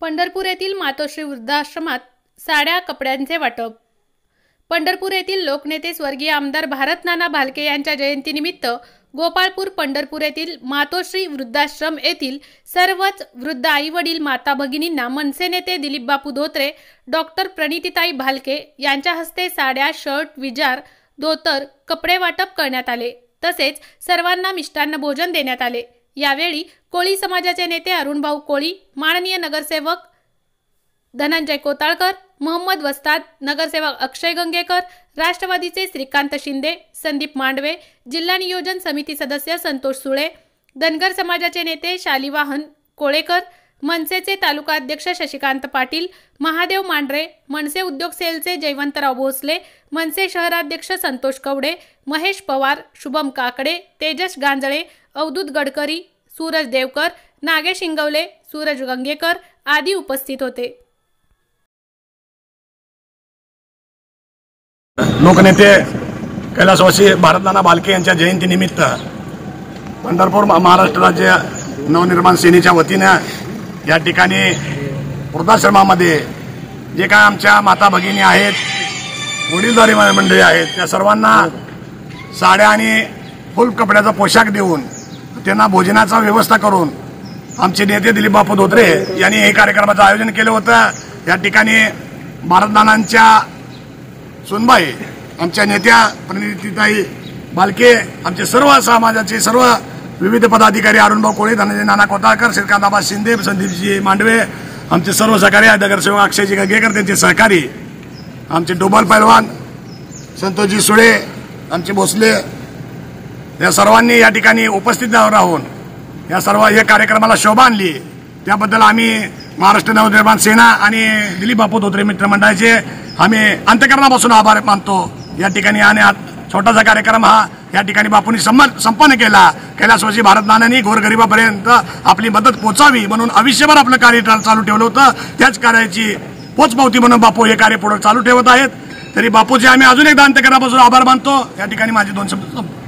पंढरपूर येथील मातोश्री वृद्धाश्रमात साड्या कपड्यांचे वाटप पंढरपूर येथील लोकनेते स्वर्गीय आमदार भारत नाना भालके यांच्या जयंतीनिमित्त गोपाळपूर पंढरपूर येथील मातोश्री वृद्धाश्रम येथील सर्वच वृद्ध आईवडील माता भगिनींना मनसे नेते दिलीप बापू धोत्रे डॉक्टर प्रणितीताई भालके यांच्या हस्ते साड्या शर्ट विजार धोतर कपडे वाटप करण्यात आले तसेच सर्वांना मिष्टान्न भोजन देण्यात आले यावेळी कोळी समाजाचे नेते अरुणभाऊ कोळी माननीय नगरसेवक धनंजय कोताळकर मोहम्मद वस्ताद नगरसेवक अक्षय गंगेकर राष्ट्रवादीचे श्रीकांत शिंदे संदीप मांडवे जिल्हा नियोजन समिती सदस्य संतोष सुळे धनगर समाजाचे नेते शालिवाहन कोळेकर मनसेचे तालुका अध्यक्ष शशिकांत पाटील महादेव मांडरे मनसे उद्योग सेलचे जयवंतराव भोसले मनसे शहराध्यक्ष संतोष कवडे महेश पवार शुभम काकडे तेजस गांजळे अवधूत गडकरी सूरज देवकर नागेश इंगवले सूरज गंगेकर आदी उपस्थित होते लोकनेते कैलासवासी भारतनाना बालके यांच्या जयंतीनिमित्त पंढरपूर महाराष्ट्र राज्य नवनिर्माण सेनेच्या वतीने या ठिकाणी वृद्धाश्रमामध्ये जे काय आमच्या माता भगिनी आहेत वडीलधारी मंडळी आहेत त्या सर्वांना साड्या आणि फुल कपड्याचा पोशाख देऊन त्यांना भोजनाचा व्यवस्था करून आमचे नेते दिलीप दिलीपबापू धोत्रे यांनी हे कार्यक्रमाचं आयोजन केलं होतं या ठिकाणी भारतदानांच्या सुनबाई आमच्या नेत्या प्रतिनिधीताई बालके आमचे सर्व समाजाचे सर्व विविध पदाधिकारी अरुणभाऊ कोळी धनंजय नाना कोताळकर श्रीकांताबा शिंदे संदीपजी मांडवे आमचे सर्व सहकारी नगरसेवक अक्षयजी गगेकर त्यांचे सहकारी आमचे डोबल पैलवान संतोषजी सुळे आमचे भोसले या सर्वांनी या ठिकाणी उपस्थित राहून या सर्व या कार्यक्रमाला शोभा आणली त्याबद्दल आम्ही महाराष्ट्र नवनिर्माण सेना आणि दिलीप बापू धोत्रे मित्रमंडळाचे आम्ही अंतकरणापासून आभार मानतो या ठिकाणी आणि छोटासा कार्यक्रम हा या ठिकाणी बापूंनी संपन्न केला भारत भारतनानांनी गोरगरिबापर्यंत आपली मदत पोचावी म्हणून आयुष्यभर आपलं कार्य चालू ठेवलं होतं त्याच कार्याची पोचपावती म्हणून बापू हे कार्य पुढे चालू ठेवत आहेत तरी बापूचे आम्ही अजून एकदा अंत्यकरणापासून आभार मानतो या ठिकाणी माझे दोन शब्द